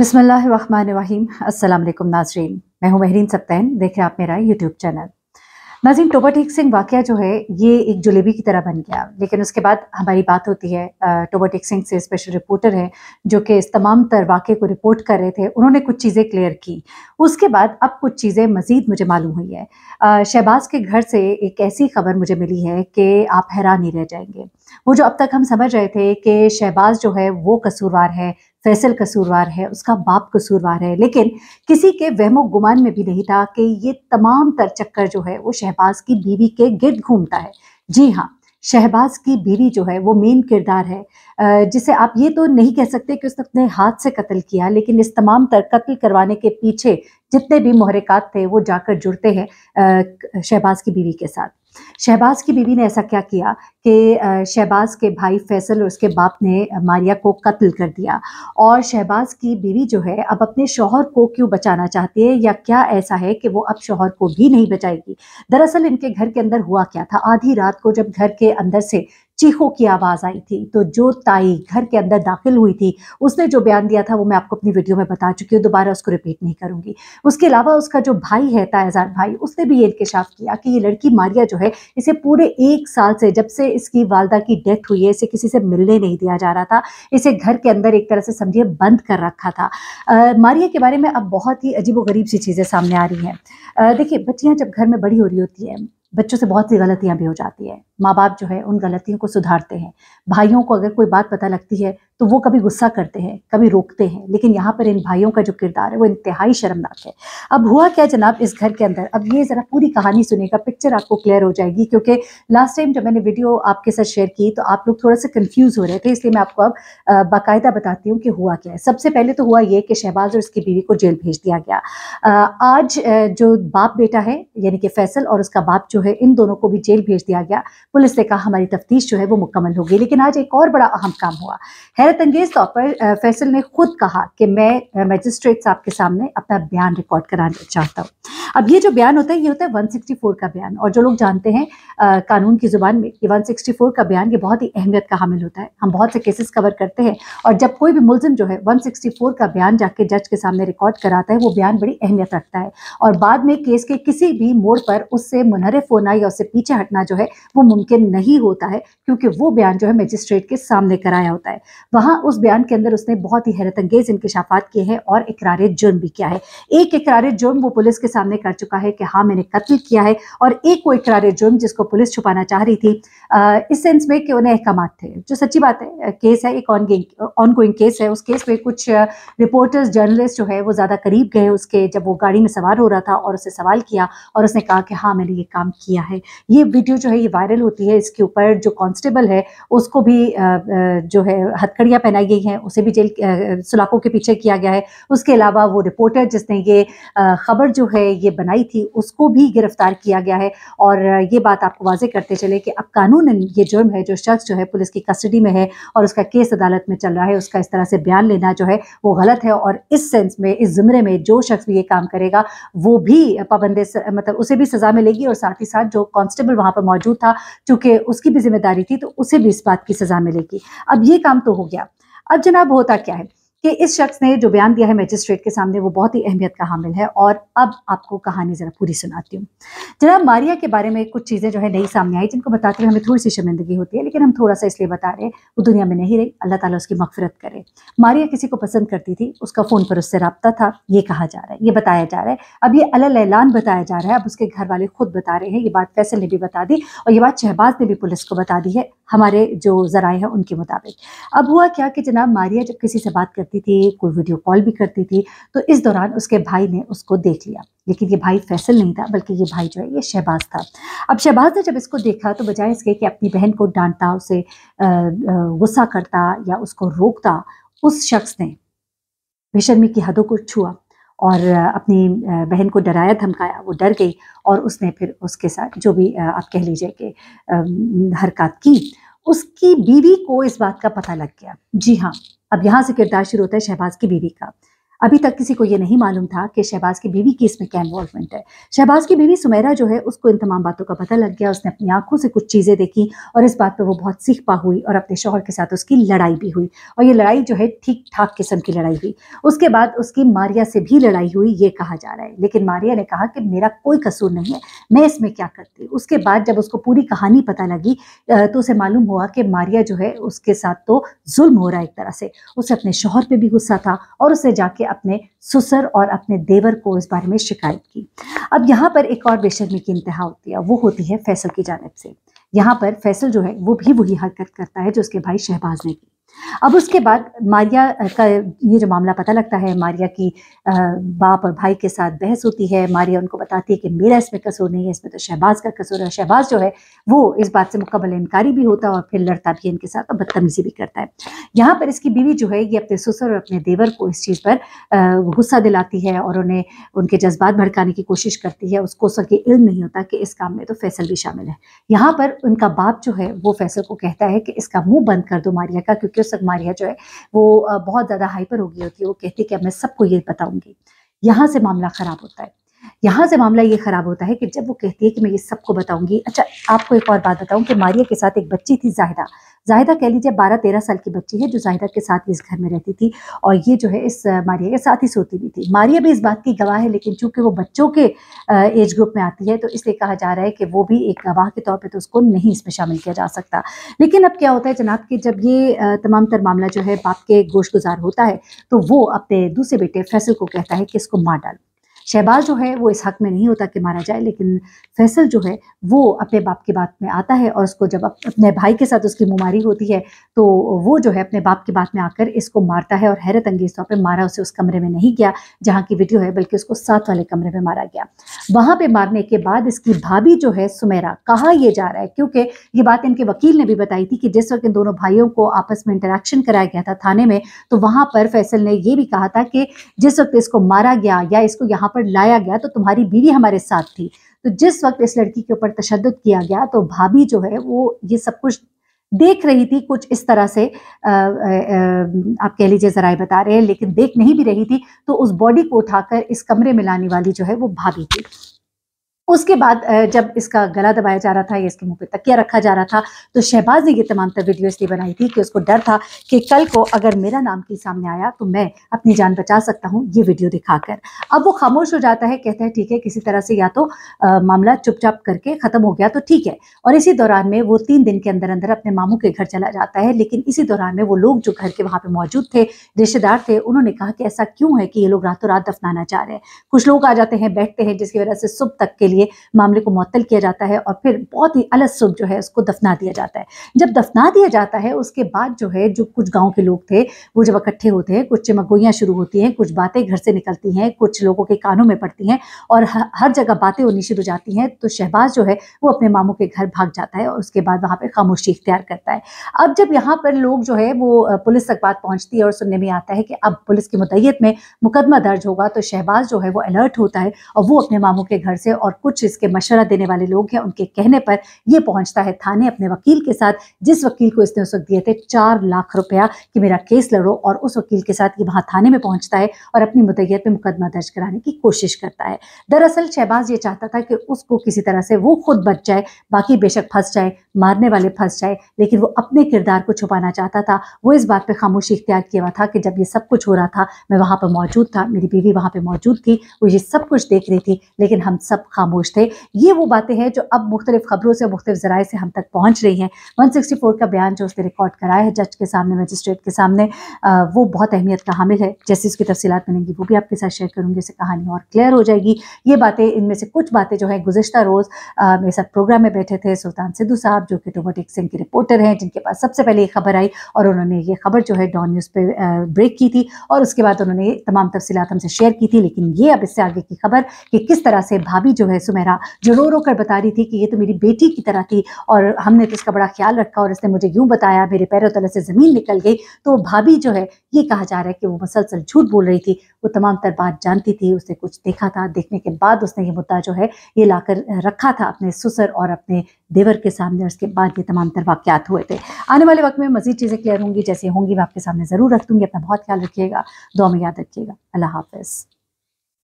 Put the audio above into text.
बिसमीम असल नाजरीन मैं हूं महरीन सप्तैन देख रहे आप मेरा यूट्यूब चैनल नाजीन टोबा टेक सिंह वाक़ जो है ये एक जलेबी की तरह बन गया लेकिन उसके बाद हमारी बात होती है टोबा टेक सिंह से स्पेशल रिपोर्टर हैं जो कि इस तमाम तर वाक़े को रिपोर्ट कर रहे थे उन्होंने कुछ चीज़ें क्लियर की उसके बाद अब कुछ चीज़ें मज़ीद मुझे मालूम हुई है शहबाज के घर से एक ऐसी खबर मुझे मिली है कि आप हैरान ही रह जाएंगे वो जो अब तक हम समझ रहे थे कि शहबाज जो है वो कसूरवार है फैसल कसूरवार है उसका बाप कसूरवार है लेकिन किसी के वहमो गुमान में भी नहीं था कि ये तमाम तर चक्कर जो है वो शहबाज की बीवी के गिर्द घूमता है जी हाँ शहबाज की बीवी जो है वो मेन किरदार है जिसे आप ये तो नहीं कह सकते कि उसने अपने हाथ से कत्ल किया लेकिन इस तमाम तर कत्ल करवाने के पीछे जितने भी मुहरिकात थे वो जाकर जुड़ते हैं शहबाज की बीवी के साथ शहबाज की बीवी ने ऐसा क्या किया कि शहबाज के भाई फैसल और उसके बाप ने मारिया को कत्ल कर दिया और शहबाज की बीवी जो है अब अपने शोहर को क्यों बचाना चाहती है या क्या ऐसा है कि वो अब शोहर को भी नहीं बचाएगी दरअसल इनके घर के अंदर हुआ क्या था आधी रात को जब घर के अंदर से चीखों की आवाज़ आई थी तो जो ताई घर के अंदर दाखिल हुई थी उसने जो बयान दिया था वो मैं आपको अपनी वीडियो में बता चुकी हूँ दोबारा उसको रिपीट नहीं करूँगी उसके अलावा उसका जो भाई है तायाजार भाई उसने भी ये इंकशाफ किया कि ये लड़की मारिया जो है इसे पूरे एक साल से जब से इसकी वालदा की डेथ हुई है इसे किसी से मिलने नहीं दिया जा रहा था इसे घर के अंदर एक तरह से समझिए बंद कर रखा था मारिया के बारे में अब बहुत ही गरीब सी चीज़ें सामने आ रही हैं देखिए बच्चियाँ जब घर में बड़ी हो रही होती हैं बच्चों से बहुत सी गलतियाँ भी हो जाती है माँ बाप जो है उन गलतियों को सुधारते हैं भाइयों को अगर कोई बात पता लगती है तो वो कभी गुस्सा करते हैं कभी रोकते हैं लेकिन यहाँ पर इन भाइयों का जो किरदार है वो इंतहाई शर्मनाक है अब हुआ क्या जनाब इस घर के अंदर अब ये ज़रा पूरी कहानी सुनेगा पिक्चर आपको क्लियर हो जाएगी क्योंकि लास्ट टाइम जब मैंने वीडियो आपके साथ शेयर की तो आप लोग थोड़ा सा कन्फ्यूज़ हो रहे थे इसलिए मैं आपको अब बाकायदा बताती हूँ कि हुआ क्या है सबसे पहले तो हुआ ये कि शहबाज और उसकी बीवी को जेल भेज दिया गया आज जो बाप बेटा है यानी कि फैसल और उसका बाप जो है इन दोनों को भी जेल भेज दिया गया पुलिस ने कहा हमारी तफ्तीश जो है वो मुकम्मल होगी लेकिन आज एक और बड़ा अहम काम हुआ है हैरत अंगेज तौर पर फैसल ने खुद कहा कि मैं मजिस्ट्रेट साहब के सामने अपना बयान रिकॉर्ड कराना चाहता हूँ अब ये जो बयान होता है ये होता है 164 का बयान और जो लोग जानते हैं आ, कानून की ज़ुबान में ये 164 का बयान ये बहुत ही अहमियत का हामिल होता है हम बहुत से केसेस कवर करते हैं और जब कोई भी मुलजिम जो है 164 का बयान जाके जज के सामने रिकॉर्ड कराता है वो बयान बड़ी अहमियत रखता है और बाद में केस के किसी भी मोड़ पर उससे मुनहरफ होना या उससे पीछे हटना जो है वो मुमकिन नहीं होता है क्योंकि वो बयान जो है मजिस्ट्रेट के सामने कराया होता है वहाँ उस बयान के अंदर उसने बहुत ही हैरत अंगेज इंकशाफात किए हैं और इकरार जुर्म भी किया है एक इकरार जुर्म वो पुलिस के सामने कर चुका है कि हाँ मैंने कत्ल किया है और एक वो इकरार जुर्म जिसको पुलिस छुपाना चाह रही थी इस सेंस में कि उन्हें अहकाम थे जो सच्ची बात है केस है एक ऑन गोइंग केस है उस केस में कुछ रिपोर्टर्स जर्नलिस्ट जो है वो ज़्यादा करीब गए उसके जब वो गाड़ी में सवार हो रहा था और उससे सवाल किया और उसने कहा कि हाँ मैंने ये काम किया है ये वीडियो जो है ये वायरल होती है इसके ऊपर जो कॉन्स्टेबल है उसको भी जो है हथकड़ी पगड़ियाँ पहनाई गई हैं उसे भी जेल सुलाखों के पीछे किया गया है उसके अलावा वो रिपोर्टर जिसने ये खबर जो है ये बनाई थी उसको भी गिरफ्तार किया गया है और ये बात आपको वाजे करते चले कि अब कानून ये जुर्म है जो शख्स जो है पुलिस की कस्टडी में है और उसका केस अदालत में चल रहा है उसका इस तरह से बयान लेना जो है वो गलत है और इस सेंस में इस ज़ुमरे में जो शख्स भी ये काम करेगा वो भी पाबंदी मतलब उसे भी सज़ा मिलेगी और साथ ही साथ जो कांस्टेबल वहाँ पर मौजूद था चूँकि उसकी भी जिम्मेदारी थी तो उसे भी इस बात की सज़ा मिलेगी अब ये काम तो हो गया अब जनाब होता क्या है कि इस शख्स ने जो बयान दिया है मजिस्ट्रेट के सामने वो बहुत ही अहमियत का हामिल है और अब आपको कहानी ज़रा पूरी सुनाती हूँ जनाब मारिया के बारे में कुछ चीज़ें जो है नई सामने आई जिनको बताते हुए हमें थोड़ी सी शर्मिंदगी होती है लेकिन हम थोड़ा सा इसलिए बता रहे हैं वो दुनिया में नहीं रही अल्लाह ताला उसकी मफफरत करे मारिया किसी को पसंद करती थी उसका फ़ोन पर उससे रबता था ये कहा जा रहा है ये बताया जा रहा है अब ये अलल ऐलान बताया जा रहा है अब उसके घर वाले खुद बता रहे हैं ये बात फैसल ने भी बता दी और ये बात शहबाज ने भी पुलिस को बता दी है हमारे जो ज़राए हैं उनके मुताबिक अब हुआ क्या कि जनाब मारिया जब किसी से बात करती करती थी कोई वीडियो कॉल भी करती थी तो इस दौरान उसके भाई ने उसको देख लिया लेकिन ये भाई फैसल नहीं था बल्कि ये भाई जो है ये शहबाज था अब शहबाज ने जब इसको देखा तो बजाय इसके कि अपनी बहन को डांटता उसे गुस्सा करता या उसको रोकता उस शख्स ने बेशर्मी की हदों को छुआ और अपनी बहन को डराया धमकाया वो डर गई और उसने फिर उसके साथ जो भी आप कह लीजिए कि हरकत की उसकी बीवी को इस बात का पता लग गया जी हाँ अब यहाँ से किरदार शुरू होता है शहबाज की बीवी का अभी तक किसी को ये नहीं मालूम था कि शहबाज की बीवी की इसमें क्या इन्वॉल्वमेंट है शहबाज की बीवी सुमेरा जो है उसको इन तमाम बातों का पता लग गया उसने अपनी आंखों से कुछ चीज़ें देखी और इस बात पर वो बहुत सीख पा हुई और अपने शोहर के साथ उसकी लड़ाई भी हुई और ये लड़ाई जो है ठीक ठाक किस्म की लड़ाई हुई उसके बाद उसकी मारिया से भी लड़ाई हुई ये कहा जा रहा है लेकिन मारिया ने कहा कि मेरा कोई कसूर नहीं है मैं इसमें क्या करती उसके बाद जब उसको पूरी कहानी पता लगी तो उसे मालूम हुआ कि मारिया जो है उसके साथ तो जुल्म हो रहा है एक तरह से उसे अपने शोहर पर भी गुस्सा था और उसे जाके अपने सुसर और अपने देवर को इस बारे में शिकायत की अब यहाँ पर एक और बेशर्मी की इंतहा होती है वो होती है फैसल की जानब से यहाँ पर फैसल जो है वो भी वही हरकत करता है जो उसके भाई शहबाज ने की अब उसके बाद मारिया का ये जो मामला पता लगता है मारिया की बाप और भाई के साथ बहस होती है मारिया उनको बताती है कि मेरा इसमें कसूर नहीं है इसमें तो शहबाज का कसूर है शहबाज जो है वो इस बात से मुकम्मल इनकारी भी होता है और फिर लड़ता भी इनके साथ और बदतमीजी भी करता है यहाँ पर इसकी बीवी जो है ये अपने ससुर और अपने देवर को इस चीज़ पर गुस्सा दिलाती है और उन्हें उनके जज्बात भड़काने की कोशिश करती है उसको सके इल्म नहीं होता कि इस काम में तो फैसल भी शामिल है यहाँ पर उनका बाप जो है वो फैसल को कहता है कि इसका मुंह बंद कर दो मारिया का क्योंकि जो सगमारिया जो है वो बहुत ज़्यादा हाइपर हो गई होती है वो कहती है कि मैं सबको ये बताऊँगी यहाँ से मामला ख़राब होता है यहाँ से मामला ये ख़राब होता है कि जब वो कहती है कि मैं ये सबको बताऊंगी अच्छा आपको एक और बात बताऊं कि मारिया के साथ एक बच्ची थी जाहिदा जाहिदा कह लीजिए बारह तेरह साल की बच्ची है जो जाहिदा के साथ ही इस घर में रहती थी और ये जो है इस मारिया के साथ ही सोती भी थी मारिया भी इस बात की गवाह है लेकिन चूंकि वो बच्चों के एज ग्रुप में आती है तो इसलिए कहा जा रहा है कि वो भी एक गवाह के तौर पर तो उसको नहीं इसमें शामिल किया जा सकता लेकिन अब क्या होता है जनाब कि जब ये तमाम तर मामला जो है बाप के गोश गुजार होता है तो वो अपने दूसरे बेटे फैसल को कहता है कि इसको मार डालो शहबाज जो है वो इस हक में नहीं होता कि मारा जाए लेकिन फैसल जो है वो अपने बाप की बात में आता है और उसको जब अपने भाई के साथ उसकी मुमारी होती है तो वो जो है अपने बाप की बात में आकर इसको मारता है और हैरत अंगेज तौर पर मारा उसे उस कमरे में नहीं गया जहाँ की वीडियो है बल्कि उसको साथ वाले कमरे में मारा गया वहाँ पर मारने के बाद इसकी भाभी जो है सुमेरा कहा यह जा रहा है क्योंकि ये बात इनके वकील ने भी बताई थी कि जिस वक्त इन दोनों भाइयों को आपस में इंटरेक्शन कराया गया था थाने में तो वहाँ पर फैसल ने यह भी कहा था कि जिस वक्त इसको मारा गया या इसको यहाँ पर पर लाया गया तो तुम्हारी बीवी हमारे साथ थी तो जिस वक्त इस लड़की के ऊपर तशद किया गया तो भाभी जो है वो ये सब कुछ देख रही थी कुछ इस तरह से आ, आ, आप कह लीजिए जराए बता रहे हैं लेकिन देख नहीं भी रही थी तो उस बॉडी को उठाकर इस कमरे में लाने वाली जो है वो भाभी थी उसके बाद जब इसका गला दबाया जा रहा था या इसके मुंह पे तकिया रखा जा रहा था तो शहबाज ने ये तमाम तर वीडियो इसलिए बनाई थी कि उसको डर था कि कल को अगर मेरा नाम की सामने आया तो मैं अपनी जान बचा सकता हूँ ये वीडियो दिखाकर अब वो खामोश हो जाता है कहता है ठीक है किसी तरह से या तो आ, मामला चुपचाप करके ख़त्म हो गया तो ठीक है और इसी दौरान में वो तीन दिन के अंदर अंदर अपने मामू के घर चला जाता है लेकिन इसी दौरान में वो लोग जो घर के वहां पर मौजूद थे रिश्तेदार थे उन्होंने कहा कि ऐसा क्यों है कि ये लोग रातों रात दफनाना चाह रहे हैं कुछ लोग आ जाते हैं बैठते हैं जिसकी वजह से सुबह तक के लिए लिए मामले को मअतल किया जाता है और फिर बहुत ही अलग सुख जो है उसको दफना दिया जाता है जब दफना दिया जाता है उसके बाद जो है जो कुछ गाँव के लोग थे वो जब इकट्ठे होते हैं कुछ चमकगोइयाँ शुरू होती हैं कुछ बातें घर से निकलती हैं कुछ लोगों के कानों में पड़ती हैं और हर जगह बातें होनी शुरू जाती हैं तो शहबाज जो है वो अपने मामों के घर भाग जाता है और उसके बाद वहाँ पर खामोशी इख्तियार करता है अब जब यहाँ पर लोग जो है वो पुलिस तक बात पहुँचती है और सुनने में आता है कि अब पुलिस की मुदैयत में मुकदमा दर्ज होगा तो शहबाज जो है वो अलर्ट होता है और वो अपने मामों के घर से और कुछ कुछ इसके मशवरा देने वाले लोग हैं उनके कहने पर यह पहुंचता है थाने अपने वकील के साथ जिस वकील को इसने उस वक्त दिए थे चार लाख रुपया कि मेरा केस लड़ो और उस वकील के साथ ये वहाँ थाने में पहुंचता है और अपनी मुदैयत में मुकदमा दर्ज कराने की कोशिश करता है दरअसल शहबाज ये चाहता था कि उसको किसी तरह से वो खुद बच जाए बाकी बेशक फंस जाए मारने वाले फंस जाए लेकिन वो अपने किरदार को छुपाना चाहता था वो इस बात पर खामोशी इख्तियार किया हुआ था कि जब ये सब कुछ हो रहा था मैं वहाँ पर मौजूद था मेरी बीवी वहाँ पर मौजूद थी वो ये सब कुछ देख रही थी लेकिन हम सब खामोश खामोश थे ये वो बातें हैं जो अब मुख्तलिफ खबरों से मुख्तु ज़राए से हम तक पहुँच रही हैं वन सिक्सटी फोर का बयान जो उसने रिकॉर्ड कराया है जज के सामने मजिस्ट्रेट के सामने आ, वो बहुत अहमियत का हामिल है जैसे उसकी तफसीत मिलेंगी वो भी आपके साथ शेयर करूँगी इससे कहानी और क्लियर हो जाएगी ये बातें इनमें से कुछ बातें जो है गुजशत रोज़ मेरे साथ प्रोग्राम में बैठे थे सुल्तान सिद्धू साहब जो कि डोमेटिक सिंह के रिपोर्टर हैं जिनके पास सबसे पहले ये खबर आई और उन्होंने ये खबर जो है डॉन न्यूज़ पर ब्रेक की थी और उसके बाद उन्होंने तमाम तफसीत हमसे शेयर की थी लेकिन ये अब इससे आगे की खबर कि किस तरह से भाभी जो है सुमेरा जो रो रो कर बता रही थी कि ये तो मेरी बेटी की तरह थी और हमने तो इसका बड़ा ख्याल रखा और इसने मुझे यूं बताया मेरे पैरों तले से ज़मीन निकल गई तो भाभी जो है ये कहा जा रहा है कि वो मुसलसल झूठ बोल रही थी वो तमाम तर बात जानती थी उसने कुछ देखा था देखने के बाद उसने ये मुद्दा जो है ये लाकर रखा था अपने सुसर और अपने देवर के सामने उसके बाद ये तमाम तर वाक्यात हुए थे आने वाले वक्त में मजीद चीज़ें क्लियर होंगी जैसे होंगी मैं आपके सामने ज़रूर रख दूँगी अपना बहुत ख्याल रखिएगा दो में याद रखिएगा अल्लाह हाफिज़